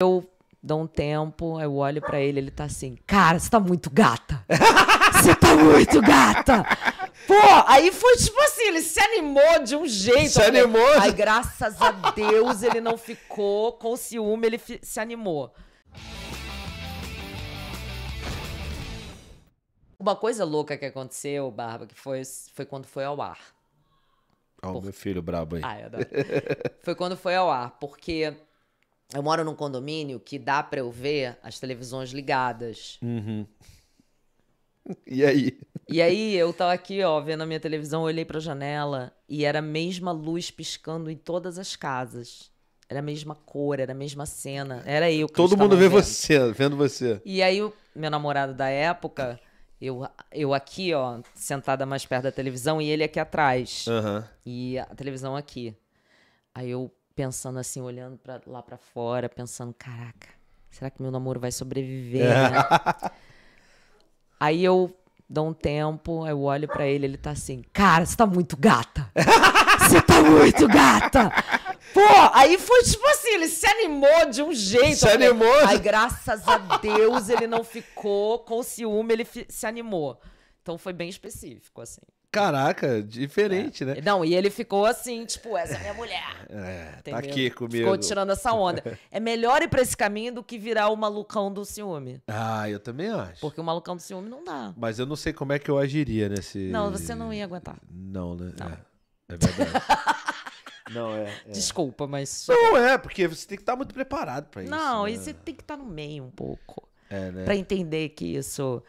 Eu dou um tempo, eu olho para ele, ele tá assim, cara, você tá muito gata. Você tá muito gata. Pô, aí foi tipo assim, ele se animou de um jeito. Se animou? Aí, graças a Deus ele não ficou com ciúme, ele se animou. Uma coisa louca que aconteceu, Barba, que foi, foi quando foi ao ar. Ó, oh, Por... meu filho brabo aí. Ai, adoro. foi quando foi ao ar, porque eu moro num condomínio que dá para eu ver as televisões ligadas. Uhum. E aí? E aí, eu tava aqui, ó, vendo a minha televisão, olhei pra janela e era a mesma luz piscando em todas as casas. Era a mesma cor, era a mesma cena. Era eu que Todo mundo vê vendo. você, vendo você. E aí, o meu namorado da época, eu, eu aqui, ó, sentada mais perto da televisão e ele aqui atrás. Uhum. E a televisão aqui. Aí eu pensando assim, olhando pra, lá para fora, pensando, caraca, será que meu namoro vai sobreviver? É. Né? aí eu dou um tempo, eu olho para ele, ele tá assim, cara, você tá muito gata. Você tá muito gata. Pô, aí foi tipo assim, ele se animou de um jeito. Se animou? Aí, graças a Deus, ele não ficou com ciúme, ele se animou. Então foi bem específico, assim. Caraca, diferente, é. né? Não, e ele ficou assim, tipo, essa é minha mulher. É, tá aqui comigo. Ficou tirando essa onda. É melhor ir pra esse caminho do que virar o malucão do ciúme. Ah, eu também acho. Porque o malucão do ciúme não dá. Mas eu não sei como é que eu agiria nesse. Não, você não ia aguentar. Não, né? Não. É, é verdade. Não, é, é, Desculpa, mas. Não, é, porque você tem que estar tá muito preparado para isso. Não, né? e você tem que estar tá no meio um pouco. É, né? Pra entender que isso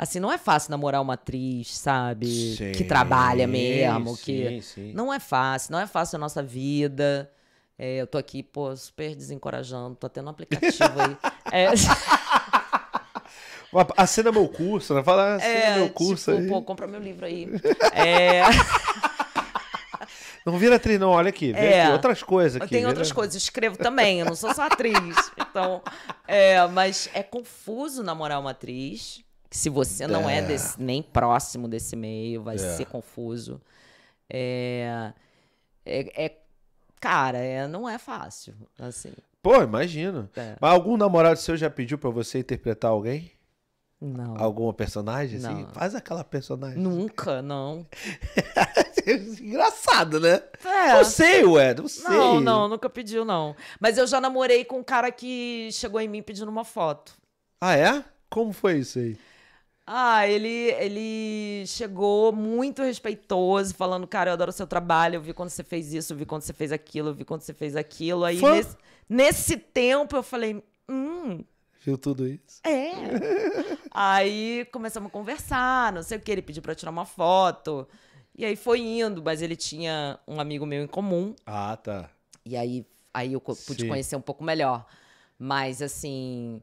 Assim, não é fácil namorar uma atriz, sabe? Sim, que trabalha mesmo. Sim, que sim. Não é fácil, não é fácil a nossa vida. É, eu tô aqui, pô, super desencorajando, tô até no aplicativo aí. é... Assina meu curso, né? Fala, ah, assina é, meu curso tipo, aí. Pô, compra meu livro aí. É... Não vira atriz, não, olha aqui. É, aqui outras coisas aqui. Tem outras coisas, escrevo também, eu não sou só atriz. então, é, mas é confuso namorar uma atriz. Se você não é, é desse, nem próximo desse meio, vai é. ser confuso. É, é, é, cara, é, não é fácil, assim. Pô, imagino. É. Mas algum namorado seu já pediu para você interpretar alguém? Não. Alguma personagem, assim? Faz aquela personagem. Nunca, não. Engraçado, né? É. Não sei, ué, não sei. Não, não, nunca pediu, não. Mas eu já namorei com um cara que chegou em mim pedindo uma foto. Ah, é? Como foi isso aí? Ah, ele, ele chegou muito respeitoso, falando, cara, eu adoro o seu trabalho, eu vi quando você fez isso, eu vi quando você fez aquilo, eu vi quando você fez aquilo. Aí, nesse, nesse tempo, eu falei, hum, Viu tudo isso? É. aí começamos a conversar, não sei o que. Ele pediu pra eu tirar uma foto. E aí foi indo, mas ele tinha um amigo meu em comum. Ah, tá. E aí, aí eu pude Sim. conhecer um pouco melhor. Mas assim.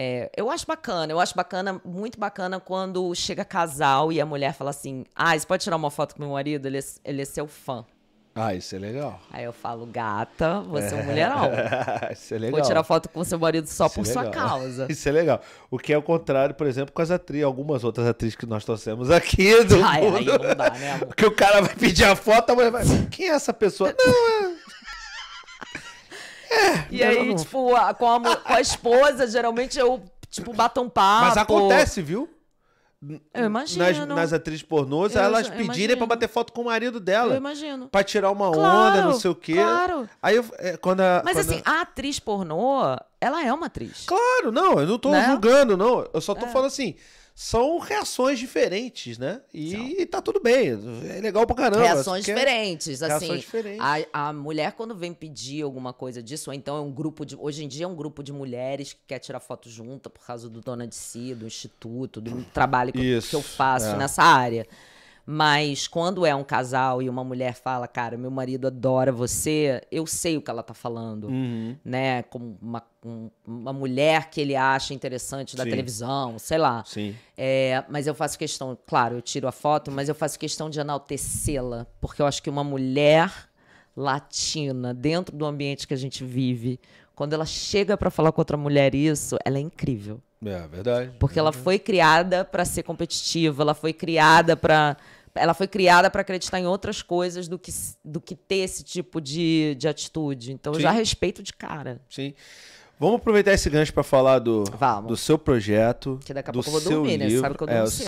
É, eu acho bacana, eu acho bacana, muito bacana quando chega casal e a mulher fala assim: Ah, você pode tirar uma foto com meu marido? Ele é, ele é seu fã. Ah, isso é legal. Aí eu falo, gata, você é um é. mulherão. isso é legal. Vou tirar foto com seu marido só isso por é sua causa. Isso é legal. O que é o contrário, por exemplo, com as atrizes, algumas outras atrizes que nós trouxemos aqui do Ai, mundo. aí não dá, né, amor? Que o cara vai pedir a foto, a mulher vai. Quem é essa pessoa? não, é e aí, não... tipo, a, com, a, com a esposa, geralmente eu, tipo, bato um papo. Mas acontece, viu? Eu imagino. Nas, nas atrizes pornôs, eu, elas pedirem para bater foto com o marido dela. Eu imagino. Pra tirar uma claro, onda, não sei o quê. Claro. Aí eu, é, quando a, Mas quando assim, a... a atriz pornô, ela é uma atriz. Claro, não, eu não tô né? julgando, não. Eu só tô é. falando assim, são reações diferentes, né? E, está e tá tudo bem, é legal pra caramba. Reações é diferentes, assim. Reações diferentes. A, a mulher, quando vem pedir alguma coisa disso, ou então é um grupo de. Hoje em dia é um grupo de mulheres que quer tirar foto junta por causa do Dona de Si, do Instituto, do trabalho que, Isso, eu, que eu faço é. nessa área. Mas quando é um casal e uma mulher fala, cara, meu marido adora você, eu sei o que ela tá falando, uhum. né? Como uma, um, uma mulher que ele acha interessante da Sim. televisão, sei lá. Sim. É, mas eu faço questão, claro, eu tiro a foto, mas eu faço questão de enaltecê-la, porque eu acho que uma mulher latina, dentro do ambiente que a gente vive, quando ela chega para falar com outra mulher isso, ela é incrível. É, verdade. Porque ela foi criada para ser competitiva, ela foi criada para ela foi criada para acreditar em outras coisas do que, do que ter esse tipo de, de atitude. Então Sim. eu já respeito de cara. Sim. Vamos aproveitar esse gancho para falar do, do seu projeto. Que daqui a do pouco eu vou dormir, né? livro, né? Sabe que eu durmo é, cedo.